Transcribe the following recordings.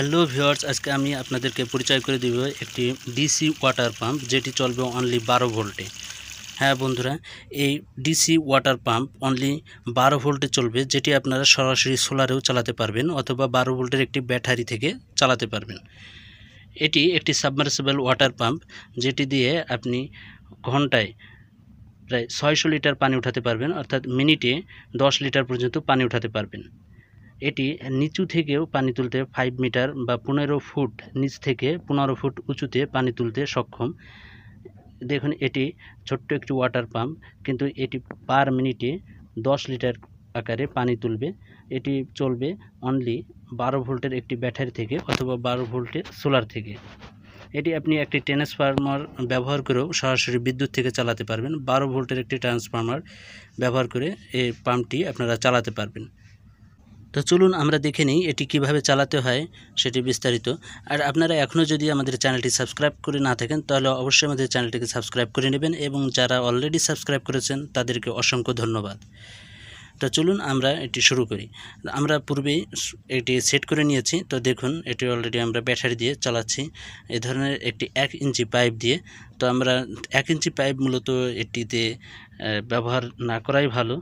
hello viewers আজকে আমি আপনাদেরকে পরিচয় করে দিব একটি ডিসি ওয়াটার পাম্প যেটি চলবে অনলি বারো ভোল্টে হ্যাঁ বন্ধুরা এই ডিসি ওয়াটার পাম্প অনলি বারো ভোল্টে চলবে যেটি আপনারা সরাসরি সোলারেও চালাতে পারবেন অথবা বারো ভোল্টের একটি ব্যাটারি থেকে চালাতে পারবেন এটি একটি সাবমার্সিবল ওয়াটার পাম্প যেটি দিয়ে আপনি ঘন্টায় প্রায় ছয়শো লিটার পানি উঠাতে পারবেন অর্থাৎ মিনিটে দশ লিটার পর্যন্ত পানি উঠাতে পারবেন এটি নিচু থেকেও পানি তুলতে ফাইভ মিটার বা পনেরো ফুট নিচ থেকে পনেরো ফুট উঁচুতে পানি তুলতে সক্ষম দেখুন এটি ছোট্ট একটি ওয়াটার পাম্প কিন্তু এটি পার মিনিটে দশ লিটার আকারে পানি তুলবে এটি চলবে অনলি বারো ভোল্টের একটি ব্যাটারি থেকে অথবা বারো ভোল্টের সোলার থেকে এটি আপনি একটি ট্রান্সফার্মার ব্যবহার করেও সরাসরি বিদ্যুৎ থেকে চালাতে পারবেন বারো ভোল্টের একটি ট্রান্সফার্মার ব্যবহার করে এই পাম্পটি আপনারা চালাতে পারবেন তো চলুন আমরা দেখে নিই এটি কিভাবে চালাতে হয় সেটি বিস্তারিত আর আপনারা এখনও যদি আমাদের চ্যানেলটি সাবস্ক্রাইব করে না থাকেন তাহলে অবশ্যই আমাদের চ্যানেলটিকে সাবস্ক্রাইব করে নেবেন এবং যারা অলরেডি সাবস্ক্রাইব করেছেন তাদেরকে অসংখ্য ধন্যবাদ তো চলুন আমরা এটি শুরু করি আমরা পূর্বেই এটি সেট করে নিয়েছি তো দেখুন এটি অলরেডি আমরা ব্যাটারি দিয়ে চালাচ্ছি এ ধরনের একটি এক ইঞ্চি পাইপ দিয়ে তো আমরা এক ইঞ্চি পাইপ মূলত এটিতে ব্যবহার না করাই ভালো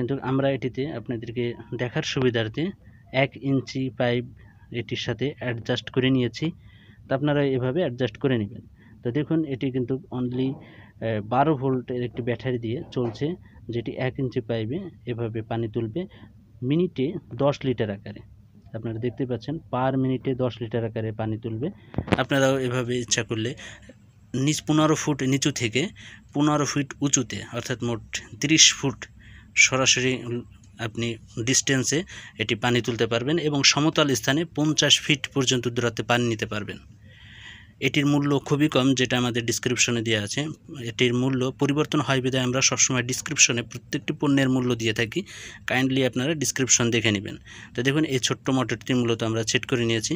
কিন্তু আমরা এটিতে আপনাদেরকে দেখার সুবিধার্থে এক ইঞ্চি পাইপ এটির সাথে অ্যাডজাস্ট করে নিয়েছি তো আপনারা এভাবে অ্যাডজাস্ট করে নেবেন তো দেখুন এটি কিন্তু অনলি বারো ভোল্টের একটি ব্যাটারি দিয়ে চলছে যেটি এক ইঞ্চি পাইপে এভাবে পানি তুলবে মিনিটে দশ লিটার আকারে আপনারা দেখতে পাচ্ছেন পার মিনিটে দশ লিটার আকারে পানি তুলবে আপনারাও এভাবে ইচ্ছা করলে নিচ পনেরো ফুট নিচু থেকে পনেরো ফুট উঁচুতে অর্থাৎ মোট ৩০ ফুট সরাসরি আপনি ডিস্টেন্সে এটি পানি তুলতে পারবেন এবং সমতল স্থানে পঞ্চাশ ফিট পর্যন্ত দূরত্বে পানি নিতে পারবেন এটির মূল্য খুবই কম যেটা আমাদের ডিসক্রিপশনে দেওয়া আছে এটির মূল্য পরিবর্তন হয় বিধায় আমরা সবসময় ডিসক্রিপশনে প্রত্যেকটি পণ্যের মূল্য দিয়ে থাকি কাইন্ডলি আপনারা ডিসক্রিপশন দেখে নেবেন তো দেখুন এই ছোট্ট মটরটি মূলত আমরা সেট করে নিয়েছি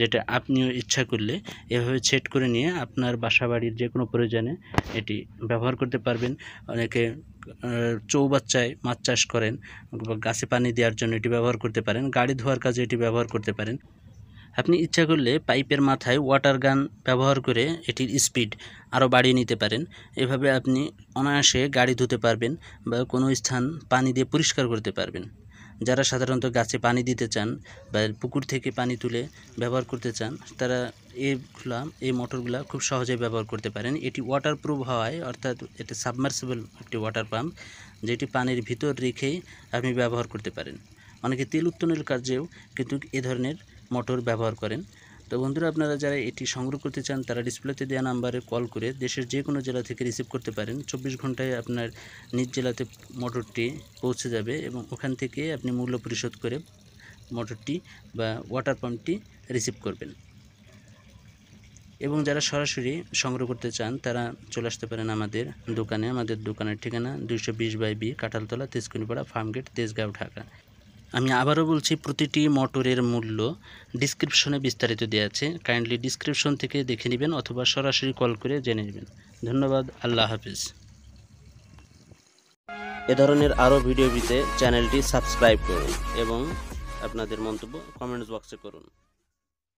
যেটা আপনিও ইচ্ছা করলে এভাবে সেট করে নিয়ে আপনার বাসা বাড়ির যে কোনো প্রয়োজনে এটি ব্যবহার করতে পারবেন অনেকে চৌবাচ্চায় মাছ চাষ করেন বা গাছে পানি দেওয়ার জন্য এটি ব্যবহার করতে পারেন গাড়ি ধোয়ার কাজে এটি ব্যবহার করতে পারেন আপনি ইচ্ছা করলে পাইপের মাথায় ওয়াটার গান ব্যবহার করে এটির স্পিড আরও বাড়িয়ে নিতে পারেন এভাবে আপনি অনায়াসে গাড়ি ধুতে পারবেন বা কোনো স্থান পানি দিয়ে পরিষ্কার করতে পারবেন যারা সাধারণত গাছে পানি দিতে চান বা পুকুর থেকে পানি তুলে ব্যবহার করতে চান তারা এইগুলা এই মোটরগুলা খুব সহজে ব্যবহার করতে পারেন এটি ওয়াটার প্রুফ হওয়ায় অর্থাৎ এটি সাবমার্সিবল একটি ওয়াটার পাম্প যেটি পানির ভিতর রেখেই আপনি ব্যবহার করতে পারেন অনেকে তেল উত্তোলনের কাজেও কিন্তু এ ধরনের মোটর ব্যবহার করেন তো বন্ধুরা আপনারা যারা এটি সংগ্রহ করতে চান তারা ডিসপ্লেতে দেওয়া নাম্বারে কল করে দেশের যে কোনো জেলা থেকে রিসিভ করতে পারেন চব্বিশ ঘন্টায় আপনার নিজ জেলাতে মোটরটি পৌঁছে যাবে এবং ওখান থেকে আপনি মূল্য পরিশোধ করে মোটরটি বা ওয়াটার পাম্পটি রিসিভ করবেন এবং যারা সরাসরি সংগ্রহ করতে চান তারা চলে আসতে পারেন আমাদের দোকানে আমাদের দোকানের ঠিকানা দুইশো বিশ বাই বি কাঁঠালতলা তেজকুনিপাড়া ফার্মগেট তেজগাঁও ঢাকা আমি আবারও বলছি প্রতিটি মোটরের মূল্য ডিসক্রিপশনে বিস্তারিত দেওয়া আছে কাইন্ডলি ডিসক্রিপশন থেকে দেখে নেবেন অথবা সরাসরি কল করে জেনে নেবেন ধন্যবাদ আল্লাহ হাফিজ এ ধরনের আরও ভিডিও পেতে চ্যানেলটি সাবস্ক্রাইব করুন এবং আপনাদের মন্তব্য কমেন্টস বক্সে করুন